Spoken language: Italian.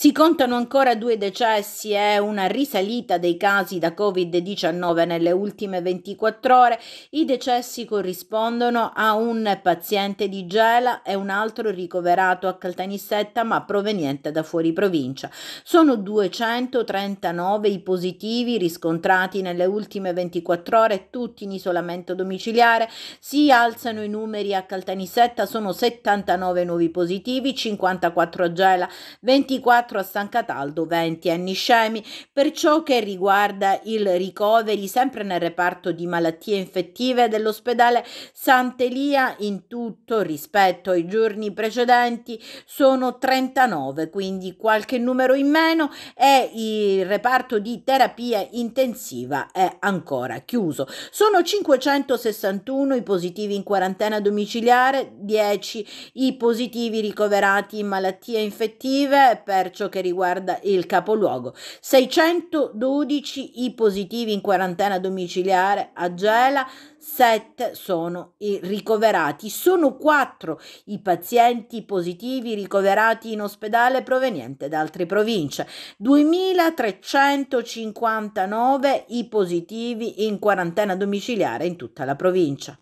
Si contano ancora due decessi e eh, una risalita dei casi da Covid-19 nelle ultime 24 ore. I decessi corrispondono a un paziente di Gela e un altro ricoverato a Caltanissetta ma proveniente da fuori provincia. Sono 239 i positivi riscontrati nelle ultime 24 ore, tutti in isolamento domiciliare. Si alzano i numeri a Caltanissetta, sono 79 nuovi positivi, 54 a Gela, 24 teatro a San Cataldo 20 anni scemi per ciò che riguarda il ricoveri sempre nel reparto di malattie infettive dell'ospedale Sant'Elia in tutto rispetto ai giorni precedenti sono 39 quindi qualche numero in meno e il reparto di terapia intensiva è ancora chiuso sono 561 i positivi in quarantena domiciliare 10 i positivi ricoverati in malattie infettive per per che riguarda il capoluogo. 612 i positivi in quarantena domiciliare a Gela, 7 sono i ricoverati. Sono 4 i pazienti positivi ricoverati in ospedale proveniente da altre province. 2359 i positivi in quarantena domiciliare in tutta la provincia.